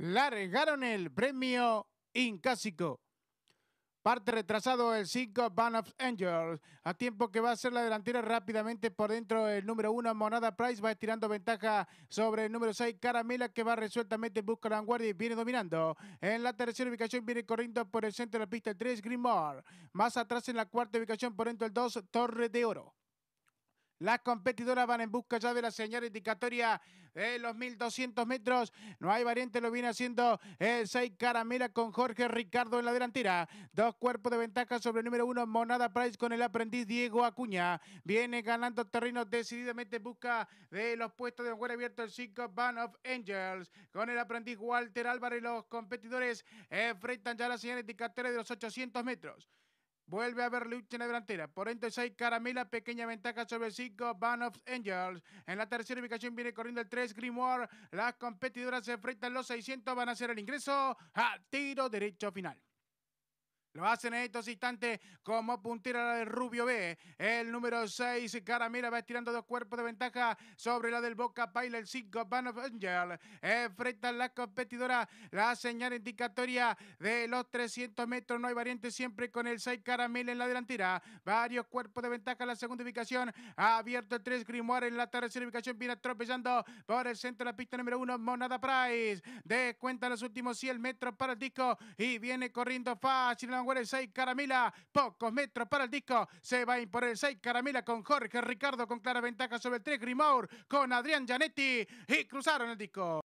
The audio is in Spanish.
La regaron el premio Incásico. Parte retrasado el 5 Band of Angels. A tiempo que va a ser la delantera rápidamente por dentro el número 1 Monada Price va estirando ventaja sobre el número 6 Caramela que va resueltamente en busca la vanguardia y viene dominando. En la tercera ubicación viene corriendo por el centro de la pista el 3 Greenmore. Más atrás en la cuarta ubicación por dentro el 2 Torre de Oro. Las competidoras van en busca ya de la señal indicatoria de eh, los 1200 metros. No hay variante, lo viene haciendo el eh, Seis Caramela con Jorge Ricardo en la delantera. Dos cuerpos de ventaja sobre el número uno, Monada Price con el aprendiz Diego Acuña. Viene ganando terreno decididamente en busca de los puestos de juego abierto el 5 Band of Angels. Con el aprendiz Walter Álvarez, los competidores eh, enfrentan ya la señal indicatoria de los 800 metros. Vuelve a ver lucha en la delantera. Por entre 6, Caramela, pequeña ventaja sobre 5, Ban of Angels. En la tercera ubicación viene corriendo el 3, Grimoire. Las competidoras se enfrentan los 600, van a hacer el ingreso a tiro derecho final. Lo hacen en estos instantes como puntera del Rubio B. El número 6, Caramela, va estirando dos cuerpos de ventaja sobre la del Boca Baila. El 5, Van of Angel. Enfrenta la competidora. La señal indicatoria de los 300 metros. No hay variante siempre con el 6, Caramela en la delantera. Varios cuerpos de ventaja en la segunda ubicación. Ha abierto el 3, Grimoire en la tercera ubicación. Viene atropellando por el centro de la pista número 1, Monada Price. Descuenta los últimos 100 metros para el disco y viene corriendo fácil el 6, Caramila, pocos metros para el disco, se va a imponer el 6, Caramila con Jorge Ricardo con clara ventaja sobre el 3, Grimaur con Adrián Gianetti y cruzaron el disco.